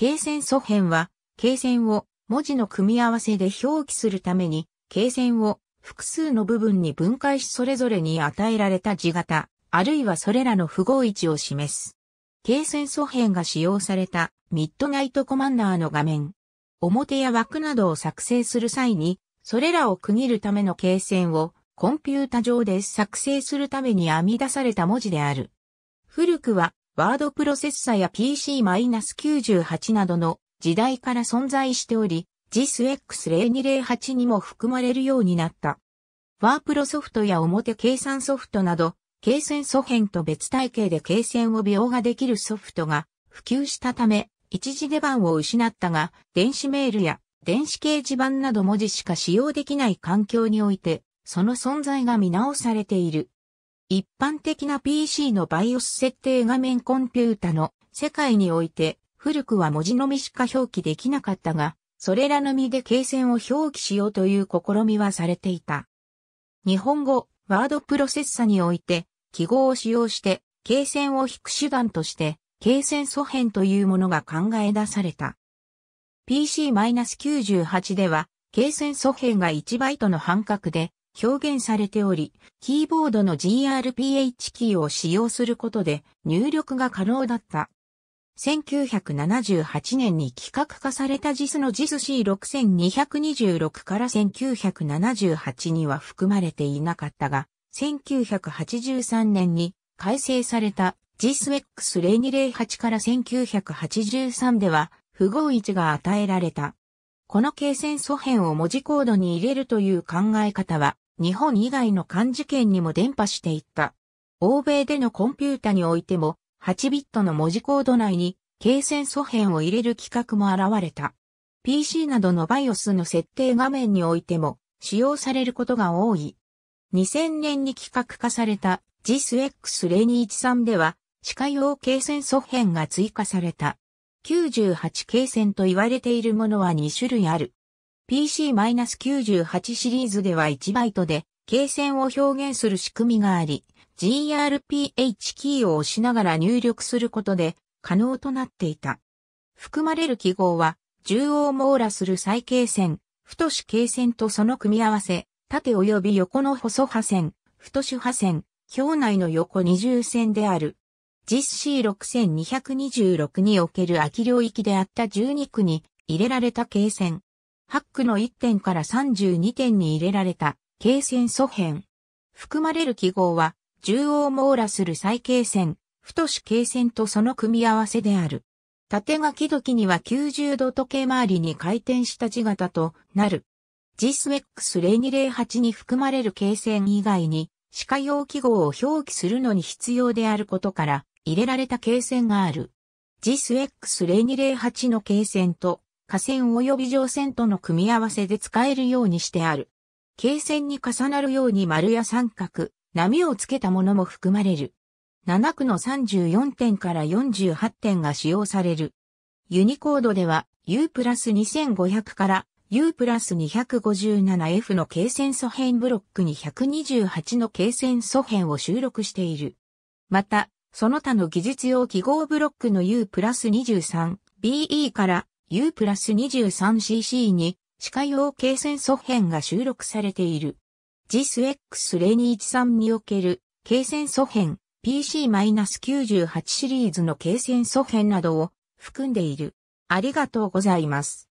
罫線素変は、罫線を文字の組み合わせで表記するために、罫線を複数の部分に分解しそれぞれに与えられた字型、あるいはそれらの符号位置を示す。罫線素変が使用されたミッドナイトコマンダーの画面。表や枠などを作成する際に、それらを区切るための罫線をコンピュータ上で作成するために編み出された文字である。古くはワードプロセッサや PC-98 などの時代から存在しており、JISX0208 にも含まれるようになった。ワープロソフトや表計算ソフトなど、計算素変と別体系で計算を描画できるソフトが普及したため、一時出番を失ったが、電子メールや電子掲示板など文字しか使用できない環境において、その存在が見直されている。一般的な PC の BIOS 設定画面コンピュータの世界において、古くは文字のみしか表記できなかったが、それらのみで経線を表記しようという試みはされていた。日本語、ワードプロセッサにおいて、記号を使用して、経線を引く手段として、経線素変というものが考え出された。PC-98 では、経線素変が1バイトの半角で、表現されており、キーボードの GRPH キーを使用することで入力が可能だった。1978年に企画化された JIS の JISC6226 から1978には含まれていなかったが、1983年に改正された JISX0208 から1983では符号位置が与えられた。この経線素変を文字コードに入れるという考え方は日本以外の漢字圏にも伝播していった。欧米でのコンピュータにおいても、8ビットの文字コード内に、経線素辺を入れる規格も現れた。PC などの BIOS の設定画面においても、使用されることが多い。2000年に規格化された JISX0213 では、歯科用経線素辺が追加された。98経線と言われているものは2種類ある。PC-98 シリーズでは1バイトで、経線を表現する仕組みがあり、grph キーを押しながら入力することで可能となっていた。含まれる記号は、縦横網羅する再経線、太子経線とその組み合わせ、縦及び横の細波線、太子波線、表内の横二重線である。実 C6226 における空き領域であった12区に入れられた経線。ハックの1点から32点に入れられた、経線素辺。含まれる記号は、縦横網羅する再経線、太し経線とその組み合わせである。縦書き時には90度時計回りに回転した字型となる。g s x 0 2 0 8に含まれる経線以外に、歯科用記号を表記するのに必要であることから、入れられた経線がある。GISX0208 の経線と下線及び上線との組み合わせで使えるようにしてある。経線に重なるように丸や三角、波をつけたものも含まれる。7区の34点から48点が使用される。ユニコードでは U プラス2500から U プラス 257F の経線素辺ブロックに128の経線素辺を収録している。また、その他の技術用記号ブロックの U プラス 23BE から U プラス 23cc に歯科用経線素片が収録されている。JISX0213 における経線素片 PC-98 シリーズの経線素片などを含んでいる。ありがとうございます。